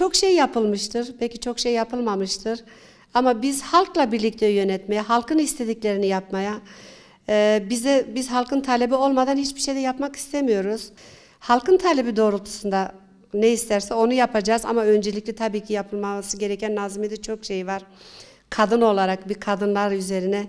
Çok şey yapılmıştır, belki çok şey yapılmamıştır. Ama biz halkla birlikte yönetmeye, halkın istediklerini yapmaya, e, bize biz halkın talebi olmadan hiçbir şey de yapmak istemiyoruz. Halkın talebi doğrultusunda ne isterse onu yapacağız ama öncelikli tabii ki yapılması gereken Nazmi'de çok şey var. Kadın olarak bir kadınlar üzerine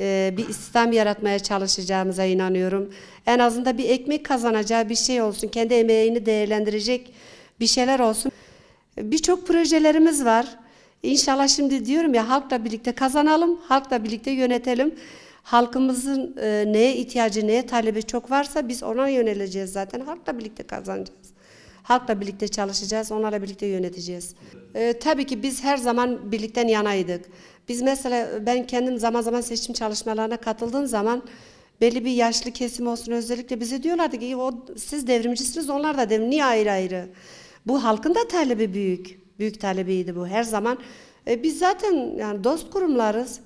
e, bir istihdam yaratmaya çalışacağımıza inanıyorum. En azından bir ekmek kazanacağı bir şey olsun, kendi emeğini değerlendirecek bir şeyler olsun. Birçok projelerimiz var. İnşallah şimdi diyorum ya halkla birlikte kazanalım, halkla birlikte yönetelim. Halkımızın e, neye ihtiyacı, neye talebi çok varsa biz ona yöneleceğiz zaten. Halkla birlikte kazanacağız. Halkla birlikte çalışacağız, onlarla birlikte yöneteceğiz. E, tabii ki biz her zaman birlikten yanaydık. Biz mesela e, ben kendim zaman zaman seçim çalışmalarına katıldığım zaman belli bir yaşlı kesim olsun özellikle bize diyorlardı ki o siz devrimcisiniz onlar da devrim niye ayrı ayrı? Bu halkın da talebi büyük. Büyük talebiydi bu her zaman. E, biz zaten yani dost kurumlarız.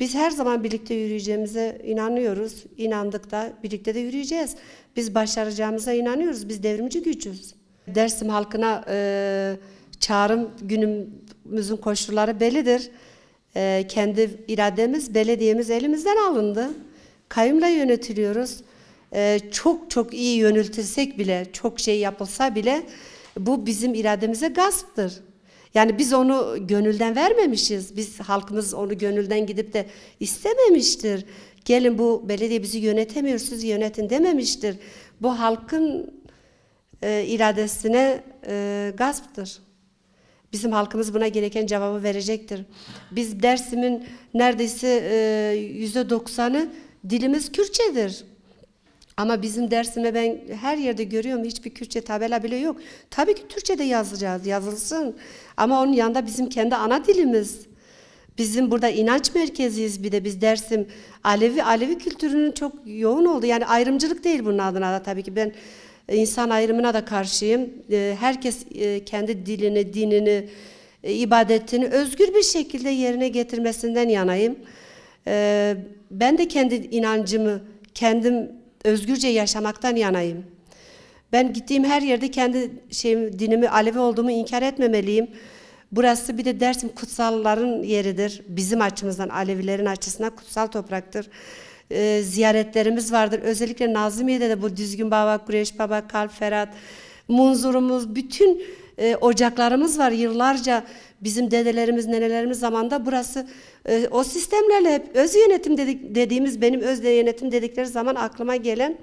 Biz her zaman birlikte yürüyeceğimize inanıyoruz. İnandık da birlikte de yürüyeceğiz. Biz başaracağımıza inanıyoruz. Biz devrimci gücüz. Dersim halkına e, çağrım günümüzün koşulları bellidir. E, kendi irademiz, belediyemiz elimizden alındı. Kayımla yönetiliyoruz. E, çok çok iyi yönültülsek bile, çok şey yapılsa bile bu bizim irademize gasptır. Yani biz onu gönülden vermemişiz. Biz halkımız onu gönülden gidip de istememiştir. Gelin bu belediye bizi yönetemiyor yönetin dememiştir. Bu halkın e, iradesine e, gasptır. Bizim halkımız buna gereken cevabı verecektir. Biz Dersim'in neredeyse e, yüzde doksanı dilimiz Kürtçedir. Ama bizim dersime ben her yerde görüyorum hiçbir Kürtçe tabela bile yok. Tabii ki Türkçe'de yazacağız, yazılsın. Ama onun yanında bizim kendi ana dilimiz. Bizim burada inanç merkeziyiz bir de biz Dersim Alevi Alevi kültürünün çok yoğun oldu. Yani ayrımcılık değil bunun adına da tabii ki ben e, insan ayrımına da karşıyım. E, herkes e, kendi dilini, dinini, ibadetini özgür bir şekilde yerine getirmesinden yanayım. Ben de kendi inancımı kendim özgürce yaşamaktan yanayım. Ben gittiğim her yerde kendi şeyim, dinimi, Alevi olduğumu inkar etmemeliyim. Burası bir de Dersim kutsalların yeridir. Bizim açımızdan, Alevilerin açısından kutsal topraktır. E, ziyaretlerimiz vardır. Özellikle Nazımiye'de de bu Düzgün Baba, Kureyş Baba, Kalp Ferhat, Munzurumuz, bütün e, ocaklarımız var. Yıllarca Bizim dedelerimiz, nenelerimiz zamanda burası e, o sistemlerle hep öz yönetim dedik, dediğimiz benim öz yönetim dedikleri zaman aklıma gelen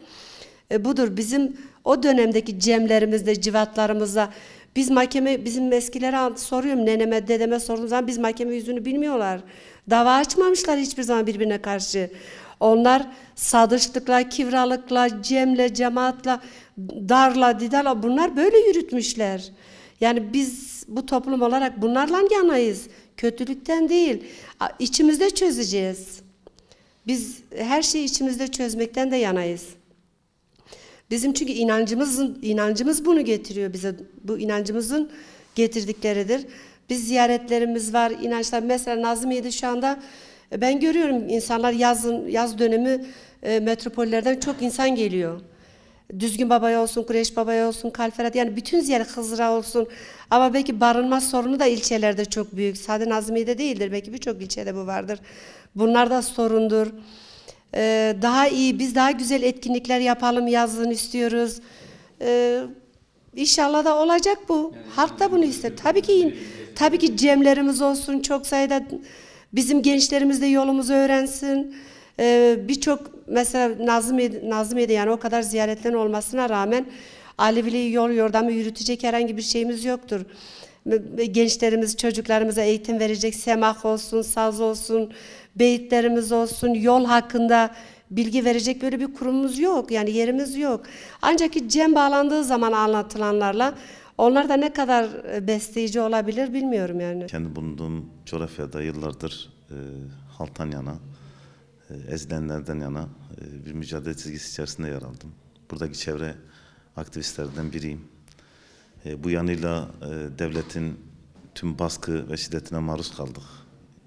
e, budur. Bizim o dönemdeki cemlerimizde, civatlarımızda biz mahkeme bizim eskilere soruyorum neneme dedeme sorduğum zaman biz mahkeme yüzünü bilmiyorlar. Dava açmamışlar hiçbir zaman birbirine karşı. Onlar sadıçlıkla, kivralıkla, cemle, cemaatla, darla, didala bunlar böyle yürütmüşler. Yani biz bu toplum olarak bunlarla yanayız. Kötülükten değil. İçimizde çözeceğiz. Biz her şeyi içimizde çözmekten de yanayız. Bizim çünkü inancımızın inancımız bunu getiriyor bize. Bu inancımızın getirdikleridir. Biz ziyaretlerimiz var, inançlar. Mesela Nazmiye'de şu anda e, ben görüyorum insanlar yazın yaz dönemi e, metropollerden çok insan geliyor. Düzgün Baba'ya olsun, Kureyş Baba'ya olsun, Kalferat yani bütün ziyaret Hızır'a olsun. Ama belki barınma sorunu da ilçelerde çok büyük. Sadece Nazmiye'de değildir. Belki birçok ilçede bu vardır. Bunlar da sorundur. Ee, daha iyi, biz daha güzel etkinlikler yapalım yazın istiyoruz. Ee, inşallah da olacak bu. Yani, Halk da bunu ister. Tabii ki tabii ki cemlerimiz olsun çok sayıda bizim gençlerimiz de yolumuzu öğrensin e, birçok mesela Nazım Nazımiye'de yani o kadar ziyaretlerin olmasına rağmen Aleviliği yol yordamı yürütecek herhangi bir şeyimiz yoktur. Gençlerimiz, çocuklarımıza eğitim verecek semah olsun, saz olsun, beyitlerimiz olsun, yol hakkında bilgi verecek böyle bir kurumumuz yok. Yani yerimiz yok. Ancak ki Cem bağlandığı zaman anlatılanlarla onlar da ne kadar e, besleyici olabilir bilmiyorum yani. Kendi bulunduğum coğrafyada yıllardır e, haltan e, ezilenlerden yana e, bir mücadele çizgisi içerisinde yer aldım. Buradaki çevre aktivistlerden biriyim. E, bu yanıyla devletin tüm baskı ve şiddetine maruz kaldık.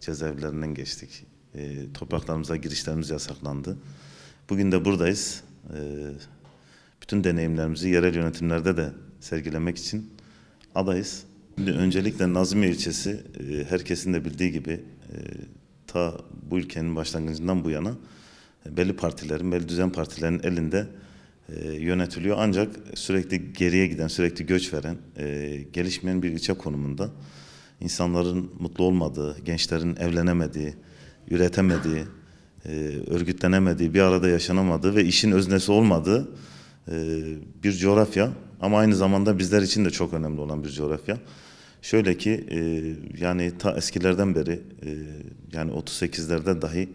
Cezaevlerinden geçtik. Topraklarımıza girişlerimiz yasaklandı. Bugün de buradayız. Bütün deneyimlerimizi yerel yönetimlerde de sergilemek için adayız. Öncelikle Nazmiye ilçesi herkesin de bildiği gibi ta bu ülkenin başlangıcından bu yana e, belli partilerin, belli düzen partilerin elinde e, yönetiliyor. Ancak sürekli geriye giden, sürekli göç veren, e, gelişmeyen bir ilçe konumunda insanların mutlu olmadığı, gençlerin evlenemediği, üretemediği, e, örgütlenemediği, bir arada yaşanamadığı ve işin öznesi olmadığı e, bir coğrafya. Ama aynı zamanda bizler için de çok önemli olan bir coğrafya. Şöyle ki e, yani ta eskilerden beri e, yani 38'lerde dahi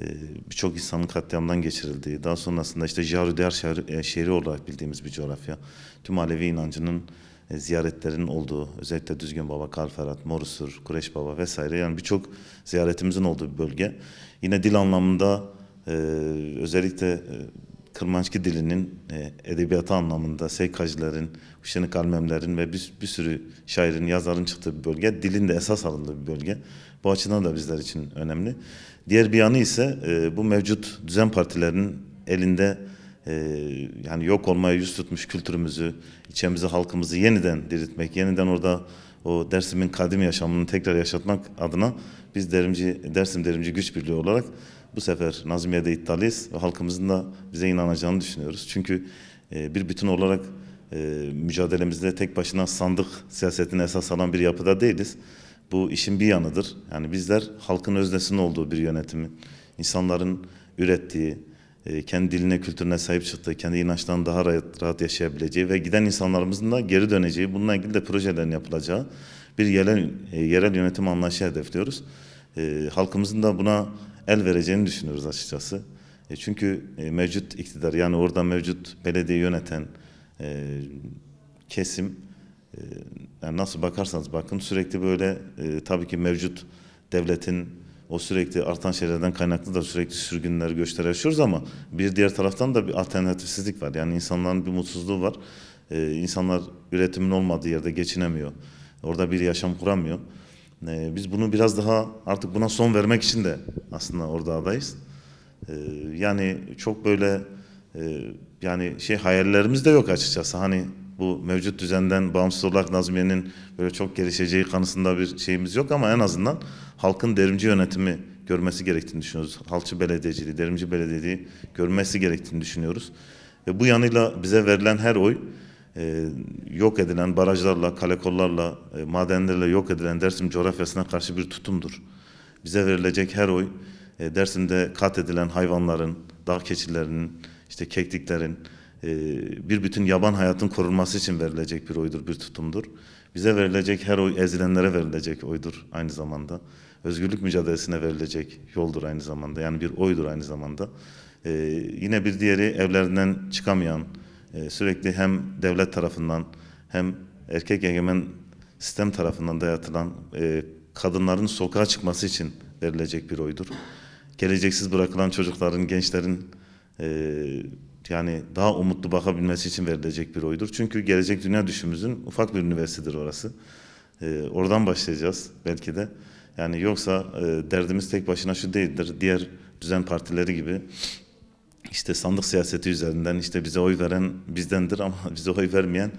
e, birçok insanın katliamdan geçirildiği, daha sonrasında işte Jarudiyar şehri, e, şehri olarak bildiğimiz bir coğrafya. Tüm Alevi inancının e, ziyaretlerin olduğu, özellikle Düzgün Baba, Kalferat, Morusur, Kureş Baba vesaire yani birçok ziyaretimizin olduğu bir bölge. Yine dil anlamında e, özellikle e, Kırmançki dilinin e, edebiyatı anlamında Seykacıların, Hüseyin Almemlerin ve bir, bir sürü şairin, yazarın çıktığı bir bölge. Dilin de esas alındığı bir bölge. Bu açıdan da bizler için önemli. Diğer bir yanı ise e, bu mevcut düzen partilerinin elinde e, yani yok olmaya yüz tutmuş kültürümüzü, içemizi, halkımızı yeniden diriltmek, yeniden orada o Dersim'in kadim yaşamını tekrar yaşatmak adına biz Derimci, Dersim Derimci Güç Birliği olarak bu sefer Nazmiye'de iddialıyız ve halkımızın da bize inanacağını düşünüyoruz. Çünkü e, bir bütün olarak e, mücadelemizde tek başına sandık siyasetini esas alan bir yapıda değiliz. Bu işin bir yanıdır. Yani bizler halkın öznesinin olduğu bir yönetimin, insanların ürettiği, e, kendi diline, kültürüne sahip çıktığı, kendi inançlarını daha rahat, rahat yaşayabileceği ve giden insanlarımızın da geri döneceği, bununla ilgili de projelerin yapılacağı bir yerel, e, yerel yönetim anlayışı hedefliyoruz. E, halkımızın da buna el vereceğini düşünüyoruz açıkçası. Çünkü mevcut iktidar, yani orada mevcut belediye yöneten kesim, yani nasıl bakarsanız bakın sürekli böyle tabii ki mevcut devletin o sürekli artan şeylerden kaynaklı da sürekli sürgünler, göçler yaşıyoruz ama bir diğer taraftan da bir alternatifsizlik var. Yani insanların bir mutsuzluğu var. Ee, insanlar üretimin olmadığı yerde geçinemiyor. Orada bir yaşam kuramıyor. Ee, biz bunu biraz daha artık buna son vermek için de aslında orada adayız. Ee, yani çok böyle e, yani şey hayallerimiz de yok açıkçası. Hani bu mevcut düzenden bağımsız olarak Nazmiye'nin böyle çok gelişeceği kanısında bir şeyimiz yok ama en azından halkın derimci yönetimi görmesi gerektiğini düşünüyoruz. Halkçı belediyeciliği, derimci belediyeliği görmesi gerektiğini düşünüyoruz. Ve bu yanıyla bize verilen her oy e, yok edilen barajlarla, kalekollarla, e, madenlerle yok edilen Dersim coğrafyasına karşı bir tutumdur. Bize verilecek her oy e, Dersim'de kat edilen hayvanların, dağ keçilerinin, işte kekliklerin, ee, bir bütün yaban hayatın korunması için verilecek bir oydur, bir tutumdur. Bize verilecek her oy ezilenlere verilecek oydur aynı zamanda. Özgürlük mücadelesine verilecek yoldur aynı zamanda. Yani bir oydur aynı zamanda. Ee, yine bir diğeri evlerinden çıkamayan, e, sürekli hem devlet tarafından hem erkek egemen sistem tarafından dayatılan e, kadınların sokağa çıkması için verilecek bir oydur. Geleceksiz bırakılan çocukların, gençlerin e, yani daha umutlu bakabilmesi için verilecek bir oydur. Çünkü gelecek dünya düşümüzün ufak bir üniversitedir orası. E, oradan başlayacağız belki de. Yani yoksa e, derdimiz tek başına şu değildir. Diğer düzen partileri gibi işte sandık siyaseti üzerinden işte bize oy veren bizdendir ama bize oy vermeyen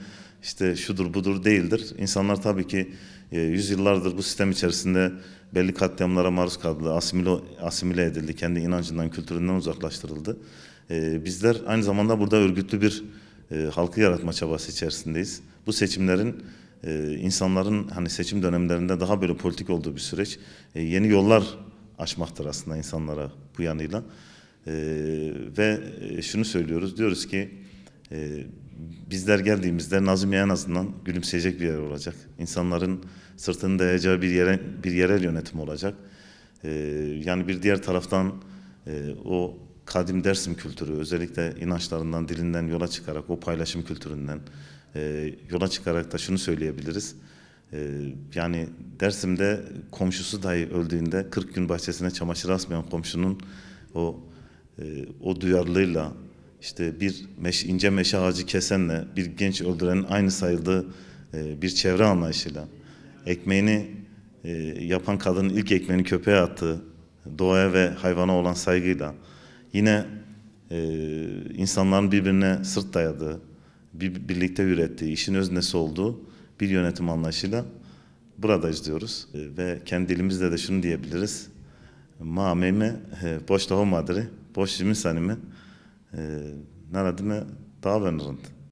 işte şudur budur değildir. İnsanlar tabii ki e, yüzyıllardır bu sistem içerisinde belli katliamlara maruz kaldı, asimile, asimile edildi, kendi inancından, kültüründen uzaklaştırıldı. E, bizler aynı zamanda burada örgütlü bir e, halkı yaratma çabası içerisindeyiz. Bu seçimlerin e, insanların hani seçim dönemlerinde daha böyle politik olduğu bir süreç. E, yeni yollar açmaktır aslında insanlara bu yanıyla. E, ve e, şunu söylüyoruz, diyoruz ki e, bizler geldiğimizde Nazım en azından gülümseyecek bir yer olacak. İnsanların sırtını dayayacağı bir yere bir yerel yönetim olacak. Ee, yani bir diğer taraftan e, o kadim Dersim kültürü özellikle inançlarından, dilinden yola çıkarak o paylaşım kültüründen e, yola çıkarak da şunu söyleyebiliriz. E, yani Dersim'de komşusu dahi öldüğünde 40 gün bahçesine çamaşır asmayan komşunun o e, o duyarlılığıyla işte bir meş, ince meşe ağacı kesenle bir genç öldürenin aynı sayıldığı e, bir çevre anlayışıyla ekmeğini e, yapan kadının ilk ekmeğini köpeğe attığı doğaya ve hayvana olan saygıyla yine e, insanların birbirine sırt dayadığı, bir, birlikte ürettiği, işin öznesi olduğu bir yönetim anlayışıyla buradayız diyoruz. E, ve kendi dilimizde de şunu diyebiliriz. Ma meyme boş tohum madri, boş cimis animi naradime taben rëndë.